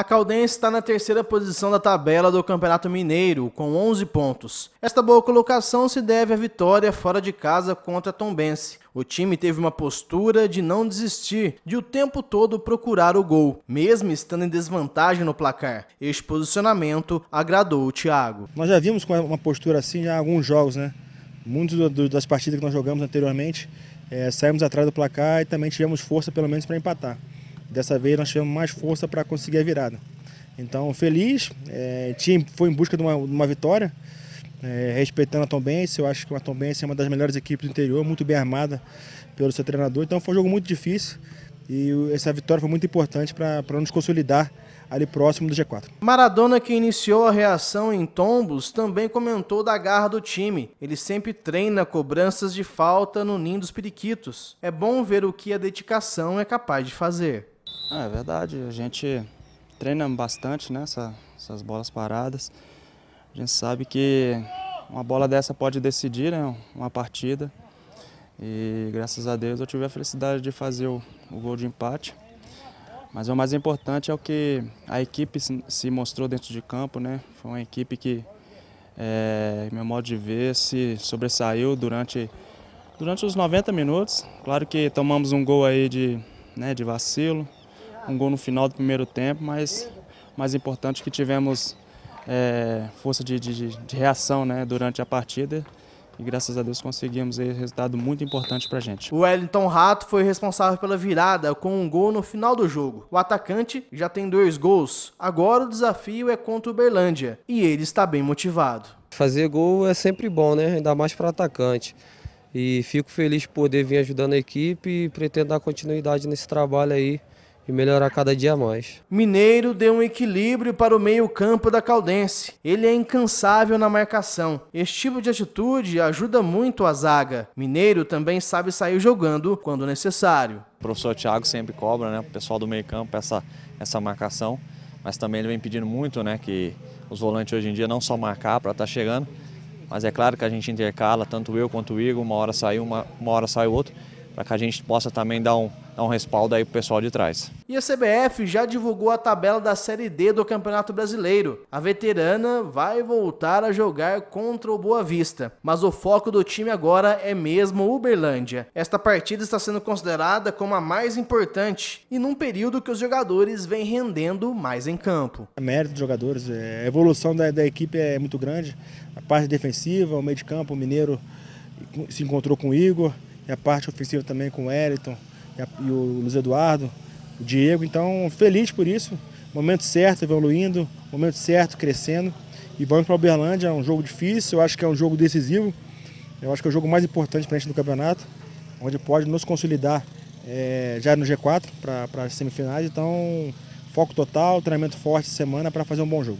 A Caldense está na terceira posição da tabela do Campeonato Mineiro, com 11 pontos. Esta boa colocação se deve à vitória fora de casa contra a Tombense. O time teve uma postura de não desistir, de o tempo todo procurar o gol, mesmo estando em desvantagem no placar. Este posicionamento agradou o Thiago. Nós já vimos com uma postura assim em alguns jogos, né? Muitas das partidas que nós jogamos anteriormente, é, saímos atrás do placar e também tivemos força pelo menos para empatar. Dessa vez nós tivemos mais força para conseguir a virada. Então, feliz, é, time foi em busca de uma, de uma vitória, é, respeitando a Tombense. Eu acho que a Tombense é uma das melhores equipes do interior, muito bem armada pelo seu treinador. Então, foi um jogo muito difícil e essa vitória foi muito importante para nos consolidar ali próximo do G4. Maradona, que iniciou a reação em tombos, também comentou da garra do time. Ele sempre treina cobranças de falta no ninho dos periquitos. É bom ver o que a dedicação é capaz de fazer. Ah, é verdade, a gente treina bastante né, essa, essas bolas paradas. A gente sabe que uma bola dessa pode decidir né, uma partida. E graças a Deus eu tive a felicidade de fazer o, o gol de empate. Mas o mais importante é o que a equipe se mostrou dentro de campo, né? Foi uma equipe que, é, meu modo de ver, se sobressaiu durante, durante os 90 minutos. Claro que tomamos um gol aí de, né, de vacilo, um gol no final do primeiro tempo, mas mais importante que tivemos é, força de, de, de, reação né, durante a partida. E graças a Deus conseguimos aí, resultado muito importante para a gente. O Wellington Rato foi responsável pela virada com um gol no final do jogo. O atacante já tem dois gols. Agora o desafio é contra o Berlândia e ele está bem motivado. Fazer gol é sempre bom, né? Ainda mais para atacante. E fico feliz de poder vir ajudando a equipe e pretendo dar continuidade nesse trabalho aí e melhorar cada dia mais. Mineiro deu um equilíbrio para o meio-campo da Caldense. Ele é incansável na marcação. Este tipo de atitude ajuda muito a zaga. Mineiro também sabe sair jogando quando necessário. O professor Thiago sempre cobra, né, o pessoal do meio-campo essa essa marcação, mas também ele vem pedindo muito, né, que os volantes hoje em dia não só marcar para estar tá chegando, mas é claro que a gente intercala, tanto eu quanto o Igor, uma hora sai uma, uma hora sai outra para que a gente possa também dar um, dar um respaldo aí pro pessoal de trás. E a CBF já divulgou a tabela da Série D do Campeonato Brasileiro. A veterana vai voltar a jogar contra o Boa Vista, mas o foco do time agora é mesmo Uberlândia. Esta partida está sendo considerada como a mais importante e num período que os jogadores vêm rendendo mais em campo. A mérito dos jogadores, é, a evolução da, da equipe é muito grande, a parte defensiva, o meio de campo, o Mineiro se encontrou com o Igor, e a parte ofensiva também com o Eriton e, e o Luiz Eduardo, o Diego. Então, feliz por isso. Momento certo, evoluindo, momento certo, crescendo. E vamos para o Uberlândia, é um jogo difícil, eu acho que é um jogo decisivo. Eu acho que é o jogo mais importante para a gente no campeonato, onde pode nos consolidar é, já no G4 para as semifinais. Então, foco total, treinamento forte semana para fazer um bom jogo.